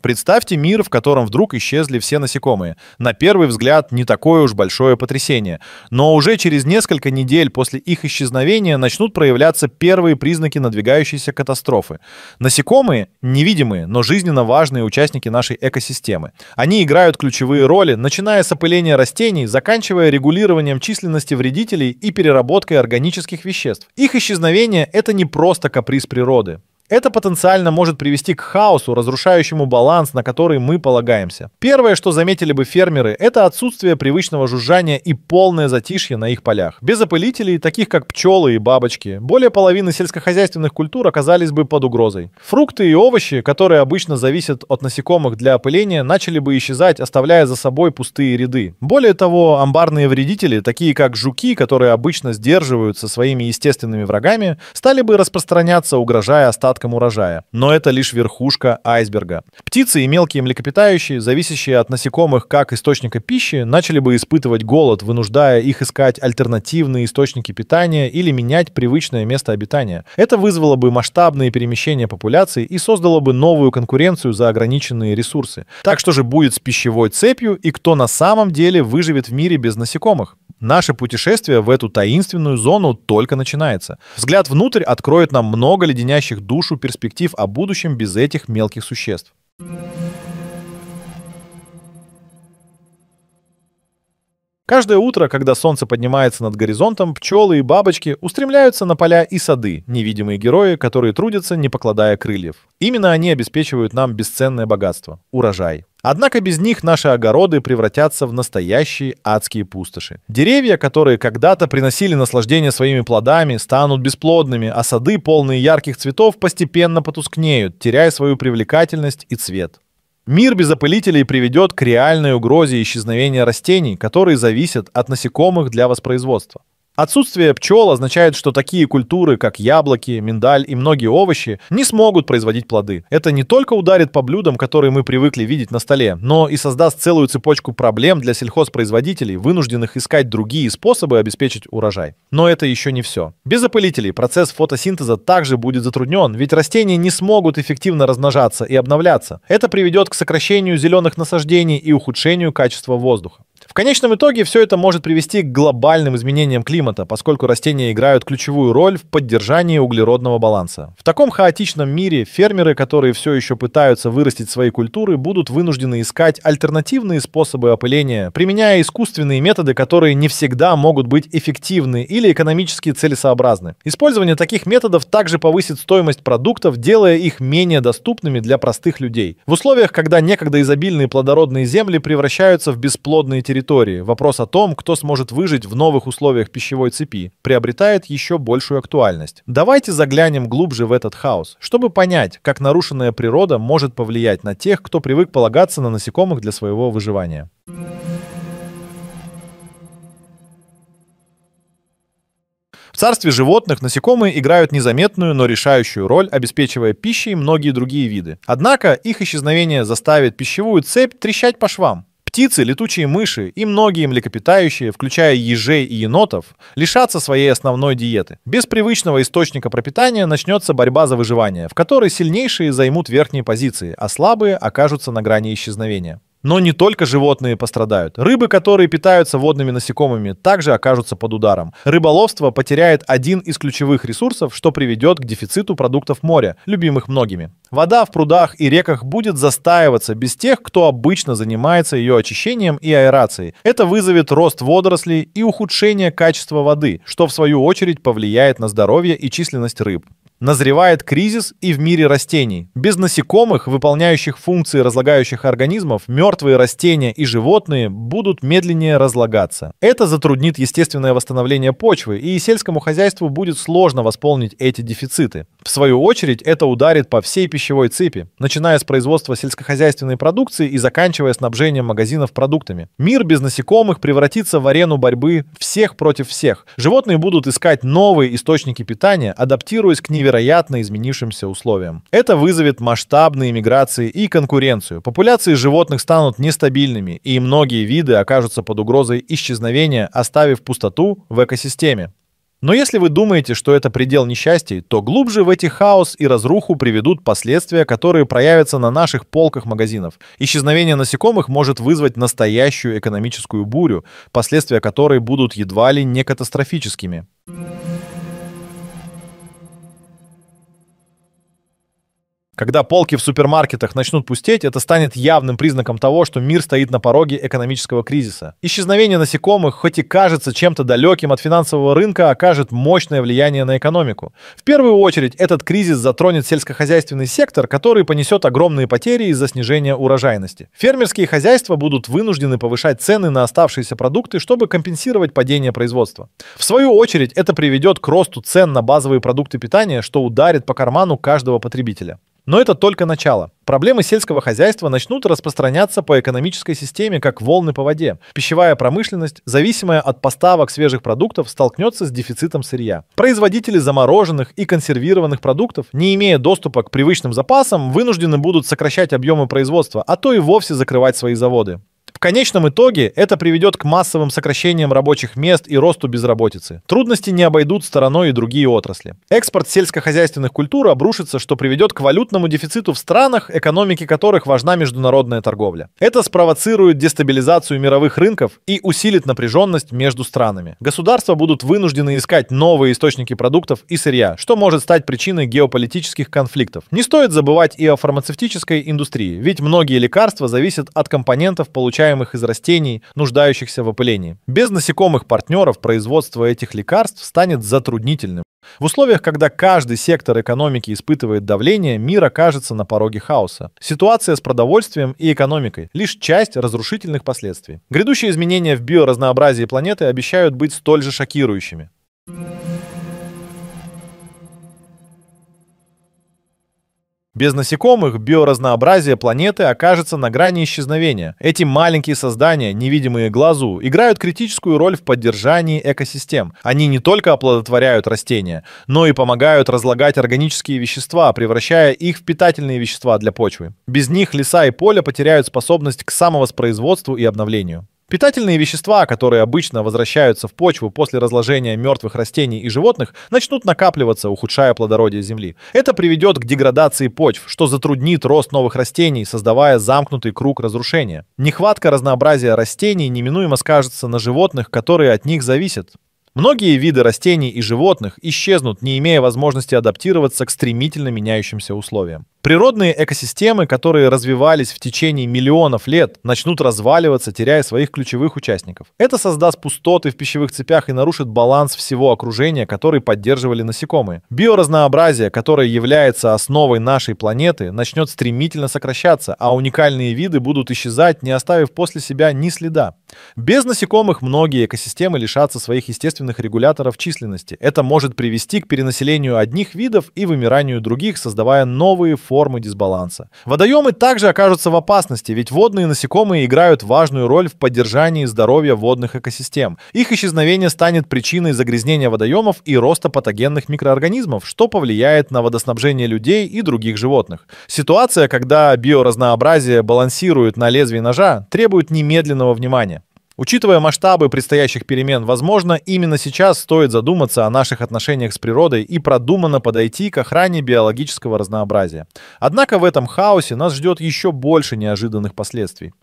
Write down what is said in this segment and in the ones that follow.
Представьте мир, в котором вдруг исчезли все насекомые. На первый взгляд не такое уж большое потрясение. Но уже через несколько недель после их исчезновения начнут проявляться первые признаки надвигающейся катастрофы. Насекомые – невидимые, но жизненно важные участники нашей экосистемы. Они играют ключевые роли, начиная с опыления растений, заканчивая регулированием численности вредителей и переработкой органических веществ. Их исчезновение – это не просто каприз природы. Это потенциально может привести к хаосу, разрушающему баланс, на который мы полагаемся. Первое, что заметили бы фермеры, это отсутствие привычного жужжания и полное затишье на их полях. Без опылителей, таких как пчелы и бабочки, более половины сельскохозяйственных культур оказались бы под угрозой. Фрукты и овощи, которые обычно зависят от насекомых для опыления, начали бы исчезать, оставляя за собой пустые ряды. Более того, амбарные вредители, такие как жуки, которые обычно сдерживаются своими естественными врагами, стали бы распространяться, угрожая остаткам нехваткам урожая. Но это лишь верхушка айсберга. Птицы и мелкие млекопитающие, зависящие от насекомых как источника пищи, начали бы испытывать голод, вынуждая их искать альтернативные источники питания или менять привычное место обитания. Это вызвало бы масштабные перемещения популяций и создало бы новую конкуренцию за ограниченные ресурсы. Так что же будет с пищевой цепью и кто на самом деле выживет в мире без насекомых? Наше путешествие в эту таинственную зону только начинается. Взгляд внутрь откроет нам много леденящих душ душу перспектив о будущем без этих мелких существ. Каждое утро, когда солнце поднимается над горизонтом, пчелы и бабочки устремляются на поля и сады, невидимые герои, которые трудятся, не покладая крыльев. Именно они обеспечивают нам бесценное богатство – урожай. Однако без них наши огороды превратятся в настоящие адские пустоши. Деревья, которые когда-то приносили наслаждение своими плодами, станут бесплодными, а сады, полные ярких цветов, постепенно потускнеют, теряя свою привлекательность и цвет. Мир без опылителей приведет к реальной угрозе исчезновения растений, которые зависят от насекомых для воспроизводства. Отсутствие пчел означает, что такие культуры, как яблоки, миндаль и многие овощи, не смогут производить плоды. Это не только ударит по блюдам, которые мы привыкли видеть на столе, но и создаст целую цепочку проблем для сельхозпроизводителей, вынужденных искать другие способы обеспечить урожай. Но это еще не все. Без опылителей процесс фотосинтеза также будет затруднен, ведь растения не смогут эффективно размножаться и обновляться. Это приведет к сокращению зеленых насаждений и ухудшению качества воздуха конечном итоге все это может привести к глобальным изменениям климата, поскольку растения играют ключевую роль в поддержании углеродного баланса. В таком хаотичном мире фермеры, которые все еще пытаются вырастить свои культуры, будут вынуждены искать альтернативные способы опыления, применяя искусственные методы, которые не всегда могут быть эффективны или экономически целесообразны. Использование таких методов также повысит стоимость продуктов, делая их менее доступными для простых людей. В условиях, когда некогда изобильные плодородные земли превращаются в бесплодные территории, территории, вопрос о том, кто сможет выжить в новых условиях пищевой цепи, приобретает еще большую актуальность. Давайте заглянем глубже в этот хаос, чтобы понять, как нарушенная природа может повлиять на тех, кто привык полагаться на насекомых для своего выживания. В царстве животных насекомые играют незаметную, но решающую роль, обеспечивая пищей многие другие виды. Однако их исчезновение заставит пищевую цепь трещать по швам. Птицы, летучие мыши и многие млекопитающие, включая ежей и енотов, лишатся своей основной диеты. Без привычного источника пропитания начнется борьба за выживание, в которой сильнейшие займут верхние позиции, а слабые окажутся на грани исчезновения. Но не только животные пострадают. Рыбы, которые питаются водными насекомыми, также окажутся под ударом. Рыболовство потеряет один из ключевых ресурсов, что приведет к дефициту продуктов моря, любимых многими. Вода в прудах и реках будет застаиваться без тех, кто обычно занимается ее очищением и аэрацией. Это вызовет рост водорослей и ухудшение качества воды, что в свою очередь повлияет на здоровье и численность рыб. Назревает кризис и в мире растений. Без насекомых, выполняющих функции разлагающих организмов, мертвые растения и животные будут медленнее разлагаться. Это затруднит естественное восстановление почвы, и сельскому хозяйству будет сложно восполнить эти дефициты. В свою очередь, это ударит по всей пищевой цепи, начиная с производства сельскохозяйственной продукции и заканчивая снабжением магазинов продуктами. Мир без насекомых превратится в арену борьбы всех против всех. Животные будут искать новые источники питания, адаптируясь к невероятным невероятно изменившимся условиям. Это вызовет масштабные миграции и конкуренцию. Популяции животных станут нестабильными, и многие виды окажутся под угрозой исчезновения, оставив пустоту в экосистеме. Но если вы думаете, что это предел несчастий, то глубже в эти хаос и разруху приведут последствия, которые проявятся на наших полках магазинов. Исчезновение насекомых может вызвать настоящую экономическую бурю, последствия которой будут едва ли не катастрофическими. Когда полки в супермаркетах начнут пустеть, это станет явным признаком того, что мир стоит на пороге экономического кризиса. Исчезновение насекомых, хоть и кажется чем-то далеким от финансового рынка, окажет мощное влияние на экономику. В первую очередь, этот кризис затронет сельскохозяйственный сектор, который понесет огромные потери из-за снижения урожайности. Фермерские хозяйства будут вынуждены повышать цены на оставшиеся продукты, чтобы компенсировать падение производства. В свою очередь, это приведет к росту цен на базовые продукты питания, что ударит по карману каждого потребителя. Но это только начало. Проблемы сельского хозяйства начнут распространяться по экономической системе, как волны по воде. Пищевая промышленность, зависимая от поставок свежих продуктов, столкнется с дефицитом сырья. Производители замороженных и консервированных продуктов, не имея доступа к привычным запасам, вынуждены будут сокращать объемы производства, а то и вовсе закрывать свои заводы. В конечном итоге это приведет к массовым сокращениям рабочих мест и росту безработицы. Трудности не обойдут стороной и другие отрасли. Экспорт сельскохозяйственных культур обрушится, что приведет к валютному дефициту в странах, экономике которых важна международная торговля. Это спровоцирует дестабилизацию мировых рынков и усилит напряженность между странами. Государства будут вынуждены искать новые источники продуктов и сырья, что может стать причиной геополитических конфликтов. Не стоит забывать и о фармацевтической индустрии, ведь многие лекарства зависят от компонентов, получаемых получаемых из растений, нуждающихся в опылении. Без насекомых партнеров производство этих лекарств станет затруднительным. В условиях, когда каждый сектор экономики испытывает давление, мир окажется на пороге хаоса. Ситуация с продовольствием и экономикой – лишь часть разрушительных последствий. Грядущие изменения в биоразнообразии планеты обещают быть столь же шокирующими. Без насекомых биоразнообразие планеты окажется на грани исчезновения. Эти маленькие создания, невидимые глазу, играют критическую роль в поддержании экосистем. Они не только оплодотворяют растения, но и помогают разлагать органические вещества, превращая их в питательные вещества для почвы. Без них леса и поля потеряют способность к самовоспроизводству и обновлению. Питательные вещества, которые обычно возвращаются в почву после разложения мертвых растений и животных, начнут накапливаться, ухудшая плодородие земли. Это приведет к деградации почв, что затруднит рост новых растений, создавая замкнутый круг разрушения. Нехватка разнообразия растений неминуемо скажется на животных, которые от них зависят. Многие виды растений и животных исчезнут, не имея возможности адаптироваться к стремительно меняющимся условиям. Природные экосистемы, которые развивались в течение миллионов лет, начнут разваливаться, теряя своих ключевых участников. Это создаст пустоты в пищевых цепях и нарушит баланс всего окружения, который поддерживали насекомые. Биоразнообразие, которое является основой нашей планеты, начнет стремительно сокращаться, а уникальные виды будут исчезать, не оставив после себя ни следа. Без насекомых многие экосистемы лишатся своих естественных регуляторов численности. Это может привести к перенаселению одних видов и вымиранию других, создавая новые формы дисбаланса. Водоемы также окажутся в опасности, ведь водные насекомые играют важную роль в поддержании здоровья водных экосистем. Их исчезновение станет причиной загрязнения водоемов и роста патогенных микроорганизмов, что повлияет на водоснабжение людей и других животных. Ситуация, когда биоразнообразие балансирует на лезвии ножа, требует немедленного внимания. Учитывая масштабы предстоящих перемен, возможно, именно сейчас стоит задуматься о наших отношениях с природой и продуманно подойти к охране биологического разнообразия. Однако в этом хаосе нас ждет еще больше неожиданных последствий.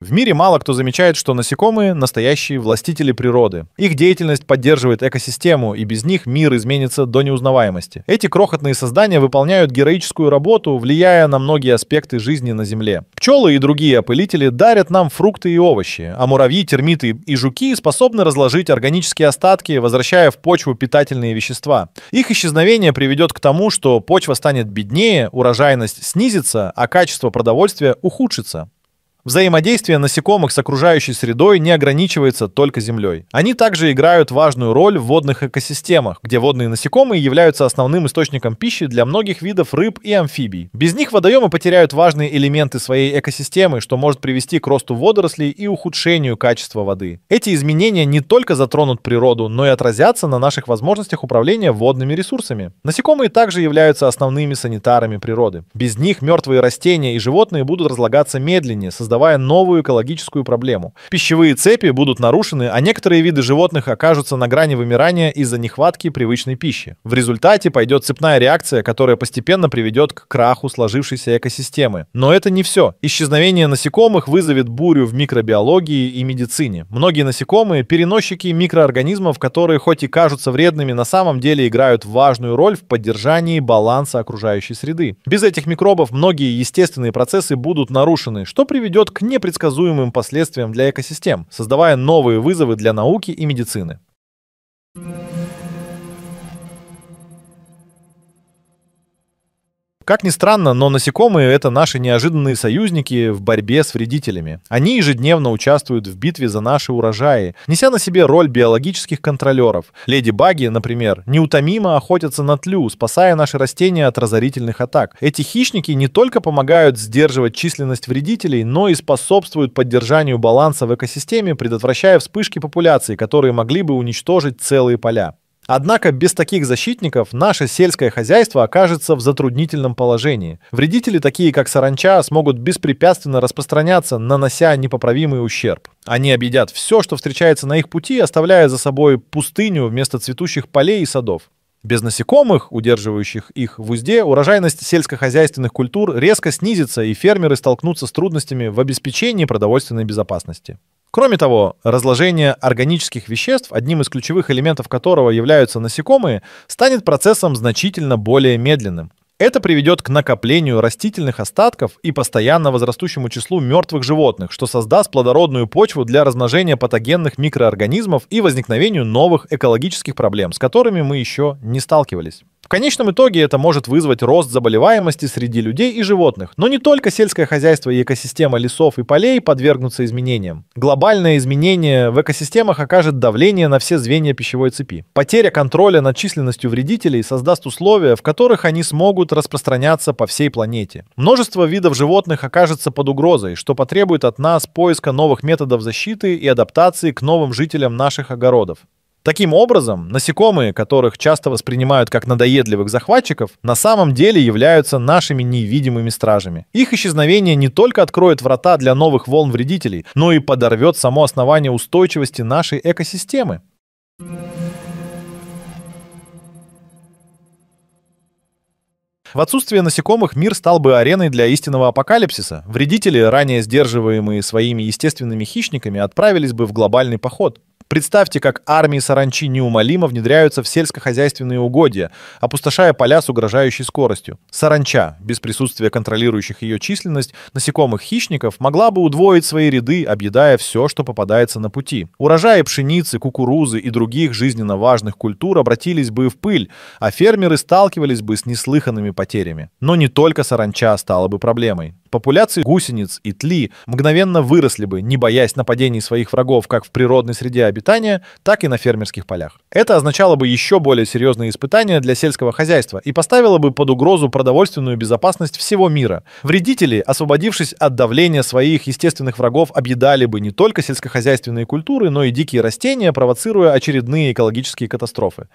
В мире мало кто замечает, что насекомые – настоящие властители природы. Их деятельность поддерживает экосистему, и без них мир изменится до неузнаваемости. Эти крохотные создания выполняют героическую работу, влияя на многие аспекты жизни на Земле. Пчелы и другие опылители дарят нам фрукты и овощи, а муравьи, термиты и жуки способны разложить органические остатки, возвращая в почву питательные вещества. Их исчезновение приведет к тому, что почва станет беднее, урожайность снизится, а качество продовольствия ухудшится. Взаимодействие насекомых с окружающей средой не ограничивается только землей. Они также играют важную роль в водных экосистемах, где водные насекомые являются основным источником пищи для многих видов рыб и амфибий. Без них водоемы потеряют важные элементы своей экосистемы, что может привести к росту водорослей и ухудшению качества воды. Эти изменения не только затронут природу, но и отразятся на наших возможностях управления водными ресурсами. Насекомые также являются основными санитарами природы. Без них мертвые растения и животные будут разлагаться медленнее, создавая создавая новую экологическую проблему. Пищевые цепи будут нарушены, а некоторые виды животных окажутся на грани вымирания из-за нехватки привычной пищи. В результате пойдет цепная реакция, которая постепенно приведет к краху сложившейся экосистемы. Но это не все. Исчезновение насекомых вызовет бурю в микробиологии и медицине. Многие насекомые – переносчики микроорганизмов, которые хоть и кажутся вредными, на самом деле играют важную роль в поддержании баланса окружающей среды. Без этих микробов многие естественные процессы будут нарушены, что приведет приведет к непредсказуемым последствиям для экосистем, создавая новые вызовы для науки и медицины. thank you Как ни странно, но насекомые — это наши неожиданные союзники в борьбе с вредителями. Они ежедневно участвуют в битве за наши урожаи, неся на себе роль биологических контролеров. Леди Баги, например, неутомимо охотятся на тлю, спасая наши растения от разорительных атак. Эти хищники не только помогают сдерживать численность вредителей, но и способствуют поддержанию баланса в экосистеме, предотвращая вспышки популяции, которые могли бы уничтожить целые поля. Однако без таких защитников наше сельское хозяйство окажется в затруднительном положении. Вредители, такие как саранча, смогут беспрепятственно распространяться, нанося непоправимый ущерб. Они объедят все, что встречается на их пути, оставляя за собой пустыню вместо цветущих полей и садов. Без насекомых, удерживающих их в узде, урожайность сельскохозяйственных культур резко снизится, и фермеры столкнутся с трудностями в обеспечении продовольственной безопасности. Кроме того, разложение органических веществ, одним из ключевых элементов которого являются насекомые, станет процессом значительно более медленным. Это приведет к накоплению растительных остатков и постоянно возрастущему числу мертвых животных, что создаст плодородную почву для размножения патогенных микроорганизмов и возникновению новых экологических проблем, с которыми мы еще не сталкивались. В конечном итоге это может вызвать рост заболеваемости среди людей и животных. Но не только сельское хозяйство и экосистема лесов и полей подвергнутся изменениям. Глобальное изменение в экосистемах окажет давление на все звенья пищевой цепи. Потеря контроля над численностью вредителей создаст условия, в которых они смогут распространяться по всей планете. Множество видов животных окажется под угрозой, что потребует от нас поиска новых методов защиты и адаптации к новым жителям наших огородов. Таким образом, насекомые, которых часто воспринимают как надоедливых захватчиков, на самом деле являются нашими невидимыми стражами. Их исчезновение не только откроет врата для новых волн вредителей, но и подорвет само основание устойчивости нашей экосистемы. В отсутствие насекомых мир стал бы ареной для истинного апокалипсиса. Вредители, ранее сдерживаемые своими естественными хищниками, отправились бы в глобальный поход. Представьте, как армии саранчи неумолимо внедряются в сельскохозяйственные угодья, опустошая поля с угрожающей скоростью. Саранча, без присутствия контролирующих ее численность, насекомых хищников, могла бы удвоить свои ряды, объедая все, что попадается на пути. Урожаи пшеницы, кукурузы и других жизненно важных культур обратились бы в пыль, а фермеры сталкивались бы с неслыханными потерями. Но не только саранча стала бы проблемой. Популяции гусениц и тли мгновенно выросли бы, не боясь нападений своих врагов как в природной среде обитания, так и на фермерских полях. Это означало бы еще более серьезные испытания для сельского хозяйства и поставило бы под угрозу продовольственную безопасность всего мира. Вредители, освободившись от давления своих естественных врагов, объедали бы не только сельскохозяйственные культуры, но и дикие растения, провоцируя очередные экологические катастрофы.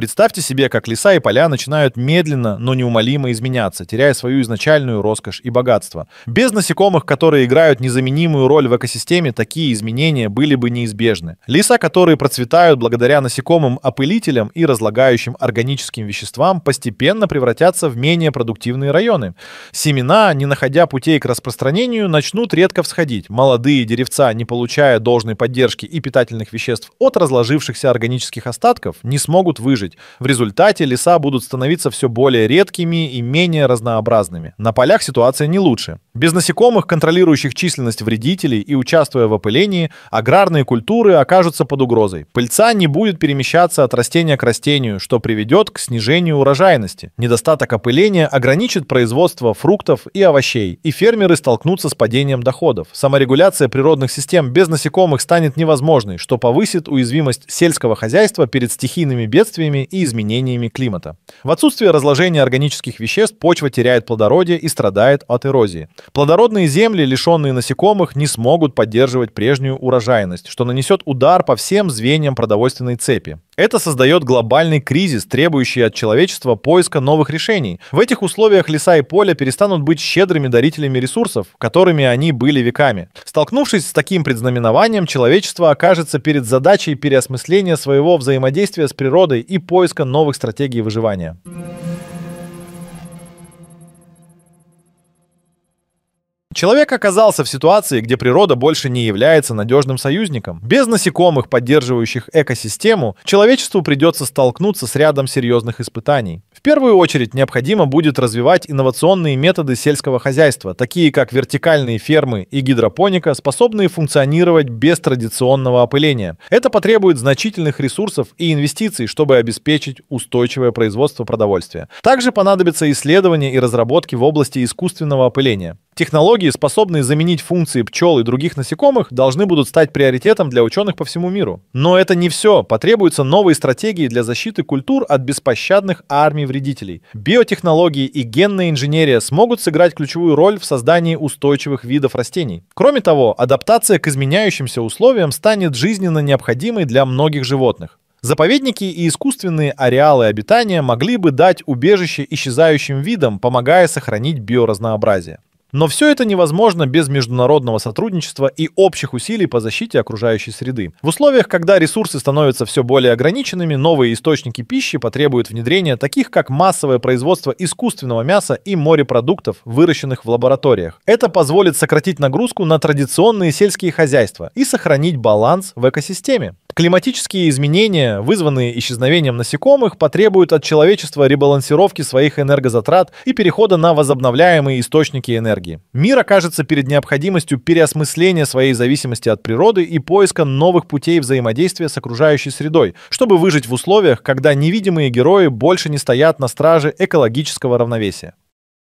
Представьте себе, как леса и поля начинают медленно, но неумолимо изменяться, теряя свою изначальную роскошь и богатство. Без насекомых, которые играют незаменимую роль в экосистеме, такие изменения были бы неизбежны. Леса, которые процветают благодаря насекомым опылителям и разлагающим органическим веществам, постепенно превратятся в менее продуктивные районы. Семена, не находя путей к распространению, начнут редко всходить. Молодые деревца, не получая должной поддержки и питательных веществ от разложившихся органических остатков, не смогут выжить уничтожить. В результате леса будут становиться все более редкими и менее разнообразными. На полях ситуация не лучше. Без насекомых, контролирующих численность вредителей и участвуя в опылении, аграрные культуры окажутся под угрозой. Пыльца не будет перемещаться от растения к растению, что приведет к снижению урожайности. Недостаток опыления ограничит производство фруктов и овощей, и фермеры столкнутся с падением доходов. Саморегуляция природных систем без насекомых станет невозможной, что повысит уязвимость сельского хозяйства перед стихийными бедствиями и изменениями климата. В отсутствие разложения органических веществ почва теряет плодородие и страдает от эрозии. Плодородные земли, лишенные насекомых, не смогут поддерживать прежнюю урожайность, что нанесет удар по всем звеньям продовольственной цепи. Это создает глобальный кризис, требующий от человечества поиска новых решений. В этих условиях леса и поля перестанут быть щедрыми дарителями ресурсов, которыми они были веками. Столкнувшись с таким предзнаменованием, человечество окажется перед задачей переосмысления своего взаимодействия с природой и поиска новых стратегий выживания. Человек оказался в ситуации, где природа больше не является надежным союзником. Без насекомых, поддерживающих экосистему, человечеству придется столкнуться с рядом серьезных испытаний. В первую очередь необходимо будет развивать инновационные методы сельского хозяйства, такие как вертикальные фермы и гидропоника, способные функционировать без традиционного опыления. Это потребует значительных ресурсов и инвестиций, чтобы обеспечить устойчивое производство продовольствия. Также понадобятся исследования и разработки в области искусственного опыления. Технологии, способные заменить функции пчел и других насекомых, должны будут стать приоритетом для ученых по всему миру. Но это не все. Потребуются новые стратегии для защиты культур от беспощадных армий вредителей. Биотехнологии и генная инженерия смогут сыграть ключевую роль в создании устойчивых видов растений. Кроме того, адаптация к изменяющимся условиям станет жизненно необходимой для многих животных. Заповедники и искусственные ареалы обитания могли бы дать убежище исчезающим видам, помогая сохранить биоразнообразие. Но все это невозможно без международного сотрудничества и общих усилий по защите окружающей среды. В условиях, когда ресурсы становятся все более ограниченными, новые источники пищи потребуют внедрения таких, как массовое производство искусственного мяса и морепродуктов, выращенных в лабораториях. Это позволит сократить нагрузку на традиционные сельские хозяйства и сохранить баланс в экосистеме. Климатические изменения, вызванные исчезновением насекомых, потребуют от человечества ребалансировки своих энергозатрат и перехода на возобновляемые источники энергии. Мир окажется перед необходимостью переосмысления своей зависимости от природы и поиска новых путей взаимодействия с окружающей средой, чтобы выжить в условиях, когда невидимые герои больше не стоят на страже экологического равновесия.